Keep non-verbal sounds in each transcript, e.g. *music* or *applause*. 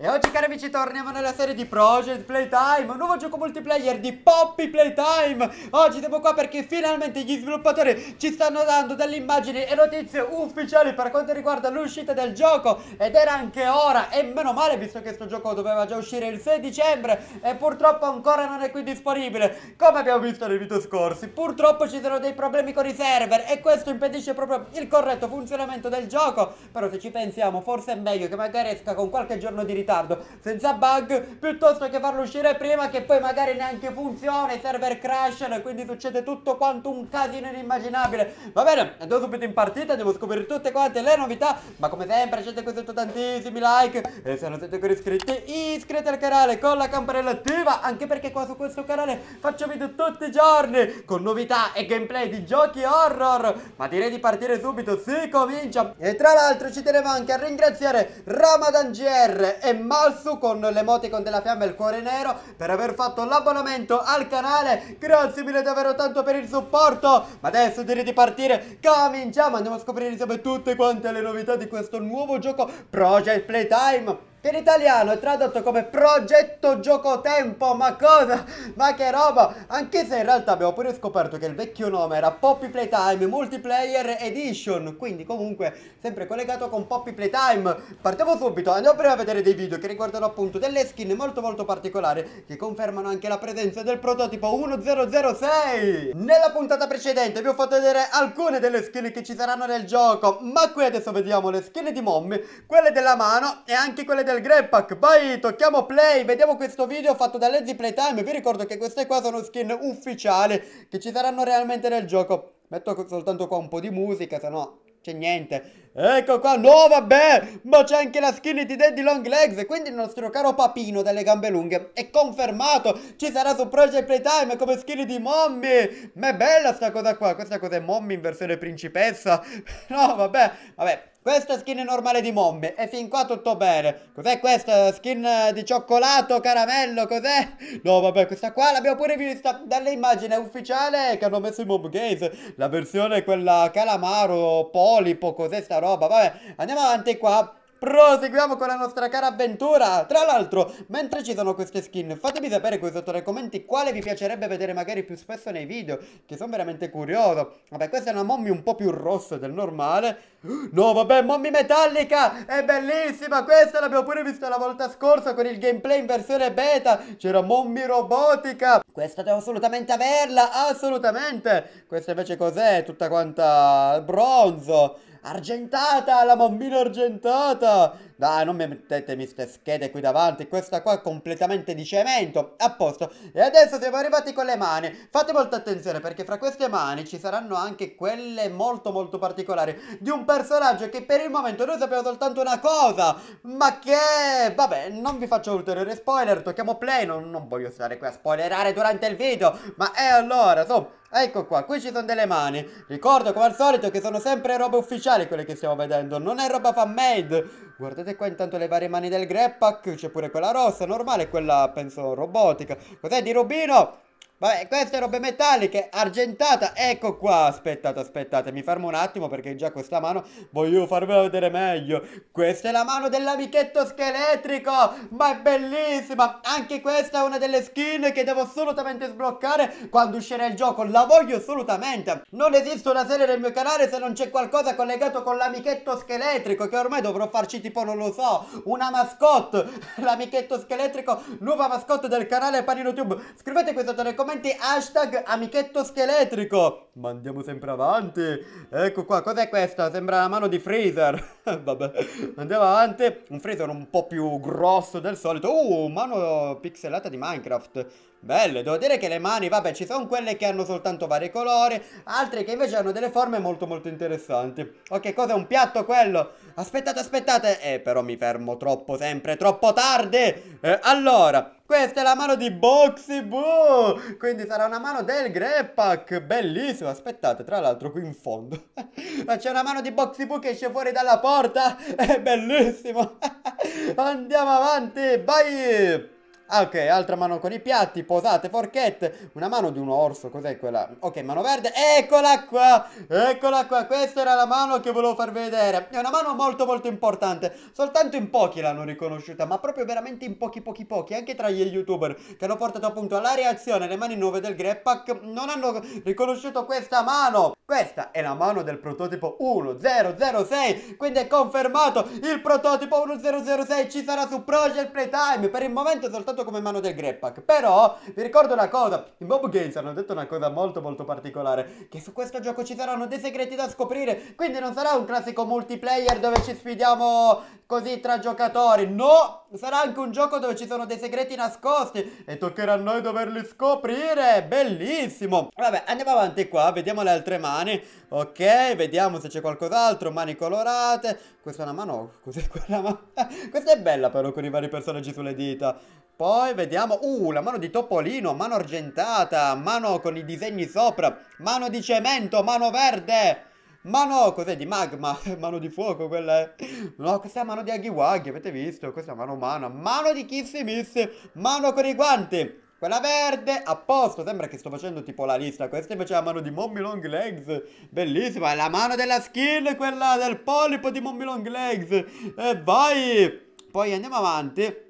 E oggi cari amici torniamo nella serie di Project Playtime Un nuovo gioco multiplayer di Poppy Playtime Oggi siamo qua perché finalmente gli sviluppatori ci stanno dando delle immagini e notizie ufficiali Per quanto riguarda l'uscita del gioco Ed era anche ora e meno male visto che questo gioco doveva già uscire il 6 dicembre E purtroppo ancora non è qui disponibile Come abbiamo visto nei video scorsi Purtroppo ci sono dei problemi con i server E questo impedisce proprio il corretto funzionamento del gioco Però se ci pensiamo forse è meglio che magari esca con qualche giorno di ritorno ritardo, senza bug, piuttosto che farlo uscire prima che poi magari neanche funziona, i server crashano e quindi succede tutto quanto un casino inimmaginabile. Va bene, andiamo subito in partita, devo scoprire tutte quante le novità, ma come sempre lasciate sotto tantissimi like e se non siete ancora iscritti iscrivetevi al canale con la campanella attiva, anche perché qua su questo canale faccio video tutti i giorni con novità e gameplay di giochi horror, ma direi di partire subito, si comincia! E tra l'altro ci tenevo anche a ringraziare Ramadan GR e Malsu con l'emoticon della fiamma e il cuore nero per aver fatto l'abbonamento al canale. Grazie mille davvero tanto per il supporto. Ma adesso direi di partire. Cominciamo, andiamo a scoprire insieme tutte quante le novità di questo nuovo gioco Project Playtime che in italiano è tradotto come progetto gioco tempo, ma cosa? Ma che roba! Anche se in realtà abbiamo pure scoperto che il vecchio nome era Poppy Playtime Multiplayer Edition, quindi comunque sempre collegato con Poppy Playtime. Partiamo subito, andiamo prima a vedere dei video che riguardano appunto delle skin molto molto particolari che confermano anche la presenza del prototipo 1006! Nella puntata precedente vi ho fatto vedere alcune delle skin che ci saranno nel gioco, ma qui adesso vediamo le skin di Mommy, quelle della mano e anche quelle del Greppack Vai, tocchiamo play, vediamo questo video fatto da Lazy Playtime Vi ricordo che queste qua sono skin ufficiali Che ci saranno realmente nel gioco Metto soltanto qua un po' di musica, se no c'è niente Ecco qua, no vabbè, ma c'è anche la skin di Daddy Long Legs Quindi il nostro caro papino delle gambe lunghe è confermato Ci sarà su Project Playtime come skin di Mommy Ma è bella sta cosa qua, questa cosa è Mommy in versione principessa *laughs* No vabbè, vabbè questa skin è normale di momme e fin qua tutto bene Cos'è questa skin eh, di cioccolato, caramello, cos'è? No vabbè questa qua l'abbiamo pure vista dalle immagini ufficiali che hanno messo i mob games La versione quella calamaro, polipo, cos'è sta roba Vabbè andiamo avanti qua Proseguiamo con la nostra cara avventura Tra l'altro, mentre ci sono queste skin Fatemi sapere qui sotto nei commenti Quale vi piacerebbe vedere magari più spesso nei video Che sono veramente curioso Vabbè, questa è una mommy un po' più rossa del normale No, vabbè, Mommy Metallica è bellissima. Questa l'abbiamo pure vista la volta scorsa con il gameplay in versione beta. C'era Mommy Robotica. Questa devo assolutamente averla, assolutamente. Questa invece cos'è? Tutta quanta bronzo. Argentata, la mommina argentata dai non mi mettetemi queste schede qui davanti, questa qua è completamente di cemento, a posto. E adesso siamo arrivati con le mani, fate molta attenzione perché fra queste mani ci saranno anche quelle molto molto particolari di un personaggio che per il momento noi sappiamo soltanto una cosa, ma che... vabbè, non vi faccio ulteriori spoiler, tocchiamo play, non, non voglio stare qui a spoilerare durante il video, ma è allora, insomma... Ecco qua, qui ci sono delle mani Ricordo come al solito che sono sempre robe ufficiali quelle che stiamo vedendo Non è roba fan made Guardate qua intanto le varie mani del Greppak, c'è pure quella rossa, normale, quella penso robotica. Cos'è di Rubino? Vabbè, queste robe metalliche, argentata, ecco qua, aspettate, aspettate, mi fermo un attimo perché già questa mano voglio farvela vedere meglio. Questa è la mano dell'amichetto scheletrico, ma è bellissima, anche questa è una delle skin che devo assolutamente sbloccare quando uscirà il gioco, la voglio assolutamente. Non esiste una serie nel mio canale se non c'è qualcosa collegato con l'amichetto scheletrico, che ormai dovrò farci tipo, non lo so, una mascotte, *laughs* l'amichetto scheletrico, nuova mascotte del canale Panino Tube. Scrivete questo telecom commenti hashtag amichetto scheletrico. Ma andiamo sempre avanti. Ecco qua, cos'è questa? Sembra la mano di Freezer. *laughs* Vabbè, andiamo avanti. Un Freezer un po' più grosso del solito. Uh, mano pixelata di Minecraft. Belle, devo dire che le mani, vabbè, ci sono quelle che hanno soltanto vari colori, altre che invece hanno delle forme molto molto interessanti. Ok, cos'è un piatto quello? Aspettate, aspettate! Eh, però mi fermo troppo sempre, troppo tardi! Eh, allora, questa è la mano di Boxy Boo! Quindi sarà una mano del Greppak! Bellissimo! Aspettate, tra l'altro qui in fondo. *laughs* Ma c'è una mano di Boxy Boo che esce fuori dalla porta! *laughs* È bellissimo! *laughs* Andiamo avanti! Vai! Ah, ok, altra mano con i piatti, posate, forchette, una mano di un orso, cos'è quella? Ok, mano verde, eccola qua, eccola qua, questa era la mano che volevo far vedere. È una mano molto molto importante, soltanto in pochi l'hanno riconosciuta, ma proprio veramente in pochi pochi pochi, anche tra gli youtuber che hanno portato appunto alla reazione le mani nuove del Greppack, non hanno riconosciuto questa mano. Questa è la mano del prototipo 1006, quindi è confermato il prototipo 1006, ci sarà su Project Playtime, per il momento soltanto conosciuto come mano del Greppak. Però vi ricordo una cosa, in Bob Games hanno detto una cosa molto molto particolare, che su questo gioco ci saranno dei segreti da scoprire, quindi non sarà un classico multiplayer dove ci sfidiamo così tra giocatori, no! Sarà anche un gioco dove ci sono dei segreti nascosti e toccherà a noi doverli scoprire, bellissimo! Vabbè, andiamo avanti qua, vediamo le altre mani, ok, vediamo se c'è qualcos'altro, mani colorate, questa è una mano, cos'è quella mano? *laughs* questa è bella però con i vari personaggi sulle dita, poi poi vediamo, uh, la mano di Topolino, mano argentata, mano con i disegni sopra, mano di cemento, mano verde, mano, cos'è, di magma, *laughs* mano di fuoco quella è. No, questa è mano di Aghiwagi, avete visto? Questa è mano umana, mano di Kissimissi, mano con i guanti. Quella verde, a posto, sembra che sto facendo tipo la lista. Questa invece è la mano di Mommy Long Legs. Bellissima, è la mano della skin, quella del polipo di Mommy Long Legs. E vai! Poi andiamo avanti.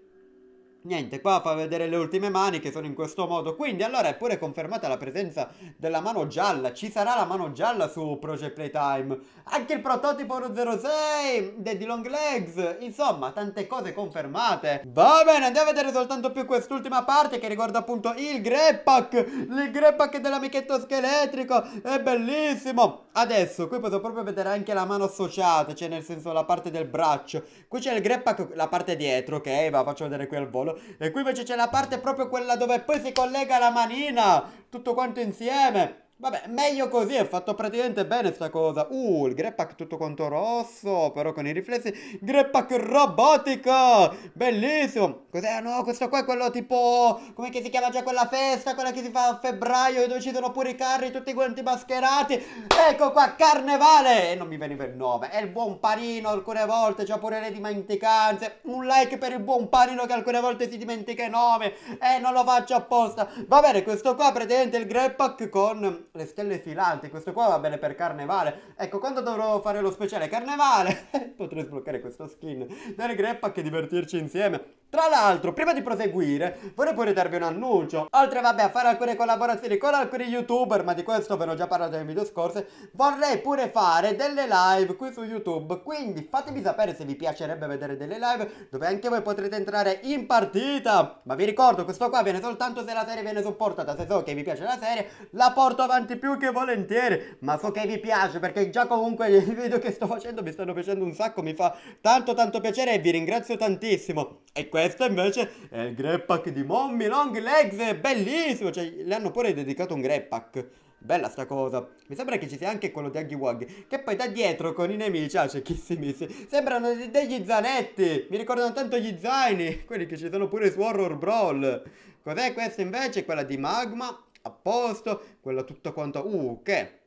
Niente, qua fa vedere le ultime mani che sono in questo modo. Quindi allora è pure confermata la presenza della mano gialla. Ci sarà la mano gialla su Project Playtime. Anche il prototipo 06 di Long Legs. Insomma, tante cose confermate. Va bene, andiamo a vedere soltanto più quest'ultima parte che riguarda appunto il Greppack. Il Greppack dell'amichetto scheletrico. È bellissimo. Adesso qui posso proprio vedere anche la mano associata, cioè nel senso la parte del braccio. Qui c'è il Greppack, la parte dietro, ok? Va, faccio vedere qui al volo solo. E qui invece c'è la parte proprio quella dove poi si collega la manina, tutto quanto insieme. Vabbè, meglio così, è fatto praticamente bene sta cosa. Uh, il Greppack tutto quanto rosso, però con i riflessi. Greppack robotico! Bellissimo! Cos'è? No, questo qua è quello tipo... Come si chiama già quella festa? Quella che si fa a febbraio dove ci sono pure i carri, tutti quanti mascherati. Ecco qua, carnevale! E non mi veniva il nome. È il buon parino alcune volte, c'ha pure le dimenticanze. Un like per il buon parino che alcune volte si dimentica i nomi. Eh, non lo faccio apposta. Va bene, questo qua praticamente è il Greppack con le stelle filanti, questo qua va bene per carnevale. Ecco, quando dovrò fare lo speciale carnevale, *laughs* potrei sbloccare questo skin. Dare greppa che divertirci insieme. Tra l'altro, prima di proseguire, vorrei pure darvi un annuncio. Oltre, vabbè, a fare alcune collaborazioni con alcuni youtuber, ma di questo ve l'ho già parlato nei video scorsi, vorrei pure fare delle live qui su YouTube. Quindi fatemi sapere se vi piacerebbe vedere delle live dove anche voi potrete entrare in partita. Ma vi ricordo, questo qua viene soltanto se la serie viene supportata. Se so che vi piace la serie, la porto avanti più che volentieri. Ma so che vi piace, perché già comunque *laughs* i video che sto facendo mi stanno piacendo un sacco, mi fa tanto tanto piacere e vi ringrazio tantissimo. E questo questo invece è il greppack di Mommy Long Legs, bellissimo, cioè le hanno pure dedicato un greppack. Bella sta cosa. Mi sembra che ci sia anche quello di Aggie Wag. Che poi da dietro con i nemici, ah, c'è chi si mise. Sembrano degli zanetti. Mi ricordano tanto gli zaini. Quelli che ci sono pure su Horror Brawl. Cos'è questa invece? Quella di Magma. A posto. Quella tutta quanta. Uh, che.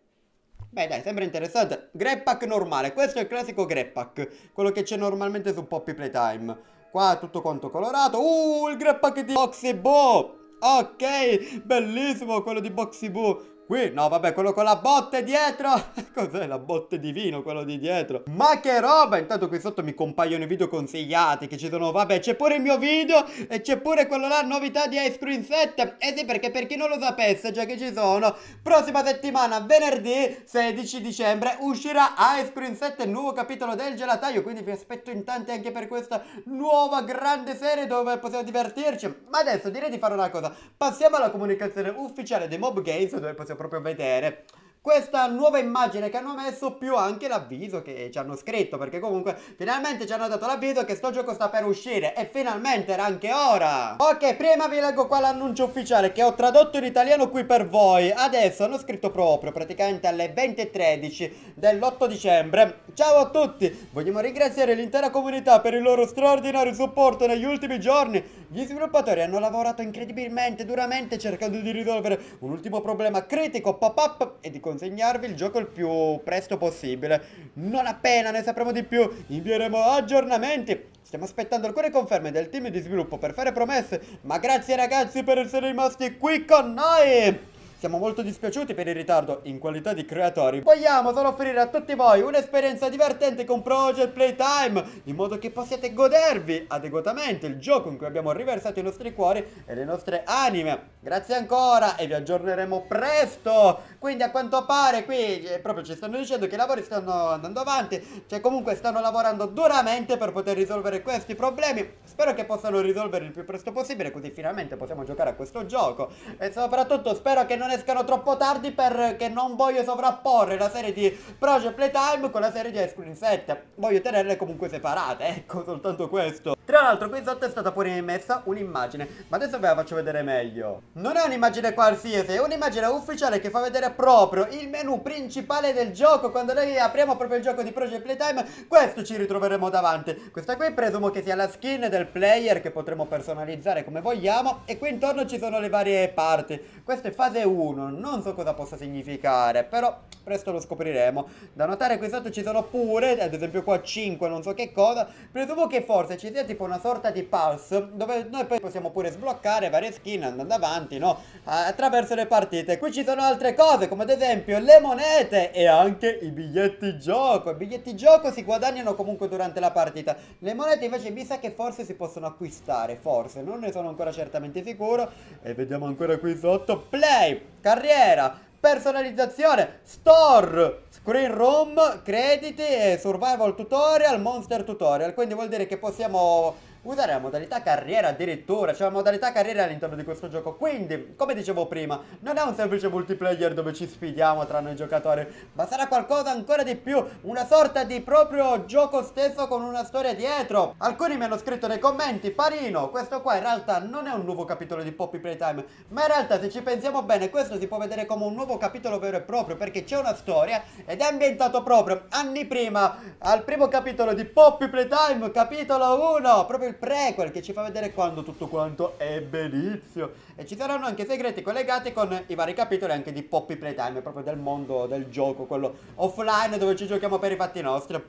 Beh dai, sembra interessante. Greppack normale. Questo è il classico greppack. Quello che c'è normalmente su Poppy Playtime. Qua è tutto quanto colorato. Uh, il grappack di Boxy Boo! Ok, bellissimo quello di Boxy Boo. Qui, no vabbè, quello con la botte dietro *laughs* Cos'è la botte di vino, quello di dietro? Ma che roba, intanto qui sotto mi compaiono i video consigliati Che ci sono, vabbè, c'è pure il mio video E c'è pure quello là, novità di Ice Cream 7 E eh sì, perché per chi non lo sapesse, già che ci sono Prossima settimana, venerdì 16 dicembre Uscirà Ice Cream 7, nuovo capitolo del gelataio Quindi vi aspetto in tanti anche per questa nuova grande serie Dove possiamo divertirci Ma adesso direi di fare una cosa Passiamo alla comunicazione ufficiale dei Mob Games Dove possiamo proprio vedere questa nuova immagine che hanno messo più anche l'avviso che ci hanno scritto perché comunque finalmente ci hanno dato l'avviso che sto gioco sta per uscire e finalmente era anche ora ok prima vi leggo qua l'annuncio ufficiale che ho tradotto in italiano qui per voi adesso hanno scritto proprio praticamente alle 20.13 dell'8 dicembre ciao a tutti vogliamo ringraziare l'intera comunità per il loro straordinario supporto negli ultimi giorni gli sviluppatori hanno lavorato incredibilmente duramente cercando di risolvere un ultimo problema critico pop up e di conseguenza consegnarvi il gioco il più presto possibile. Non appena ne sapremo di più, invieremo aggiornamenti. Stiamo aspettando alcune conferme del team di sviluppo per fare promesse, ma grazie ragazzi per essere rimasti qui con noi! Siamo molto dispiaciuti per il ritardo in qualità di creatori. Vogliamo solo offrire a tutti voi un'esperienza divertente con Project Playtime, in modo che possiate godervi adeguatamente il gioco in cui abbiamo riversato i nostri cuori e le nostre anime. Grazie ancora e vi aggiorneremo presto. Quindi a quanto pare qui eh, proprio ci stanno dicendo che i lavori stanno andando avanti, cioè comunque stanno lavorando duramente per poter risolvere questi problemi. Spero che possano risolverli il più presto possibile, così finalmente possiamo giocare a questo gioco. E soprattutto spero che non escano troppo tardi perché non voglio sovrapporre la serie di Project Playtime con la serie di Ice Cream 7. Voglio tenerle comunque separate, ecco, soltanto questo. Tra l'altro qui sotto è stata pure messa un'immagine, ma adesso ve la faccio vedere meglio. Non è un'immagine qualsiasi, è un'immagine ufficiale che fa vedere proprio il menu principale del gioco. Quando noi apriamo proprio il gioco di Project Playtime, questo ci ritroveremo davanti. Questa qui presumo che sia la skin del player che potremo personalizzare come vogliamo e qui intorno ci sono le varie parti. Questa è fase 1, non so cosa possa significare, però presto lo scopriremo. Da notare qui sotto ci sono pure, ad esempio qua 5, non so che cosa, presumo che forse ci sia tipo una sorta di pulse dove noi poi possiamo pure sbloccare varie skin andando avanti, no? Attraverso le partite. Qui ci sono altre cose come ad esempio le monete e anche i biglietti gioco. I biglietti gioco si guadagnano comunque durante la partita. Le monete invece mi sa che forse si possono acquistare, forse, non ne sono ancora certamente sicuro. E vediamo ancora qui sotto, play, carriera, personalizzazione, store, screen room, crediti, survival tutorial, monster tutorial. Quindi vuol dire che possiamo usare la modalità carriera addirittura, cioè la modalità carriera all'interno di questo gioco. Quindi, come dicevo prima, non è un semplice multiplayer dove ci sfidiamo tra noi giocatori, ma sarà qualcosa ancora di più, una sorta di proprio gioco stesso con una storia dietro. Alcuni mi hanno scritto nei commenti, Parino, questo qua in realtà non è un nuovo capitolo di Poppy Playtime, ma in realtà se ci pensiamo bene questo si può vedere come un nuovo capitolo vero e proprio perché c'è una storia ed è ambientato proprio anni prima al primo capitolo di Poppy Playtime, capitolo 1, proprio il prequel che ci fa vedere quando tutto quanto è inizio. E ci saranno anche segreti collegati con i vari capitoli anche di Poppy Playtime, proprio del mondo del gioco, quello offline dove ci giochiamo per i fatti nostri.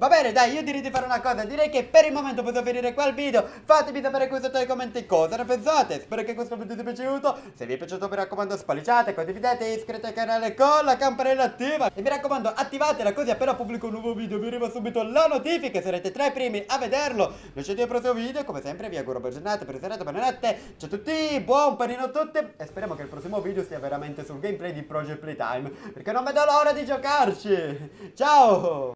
Va bene, dai, io direi di fare una cosa, direi che per il momento posso finire qua il video. Fatemi sapere qui sotto nei commenti cosa ne pensate. Spero che questo video vi sia piaciuto. Se vi è piaciuto mi raccomando spalliciate, condividete, iscrivetevi al canale con la campanella attiva. E mi raccomando attivatela così appena pubblico un nuovo video vi arriva subito la notifica. Sarete tra i primi a vederlo. ci vediamo al prossimo video, come sempre vi auguro buona giornata, buona serata, buonanotte. Ciao a tutti, buon panino a tutti. E speriamo che il prossimo video sia veramente sul gameplay di Project Playtime. Perché non vedo l'ora di giocarci. Ciao!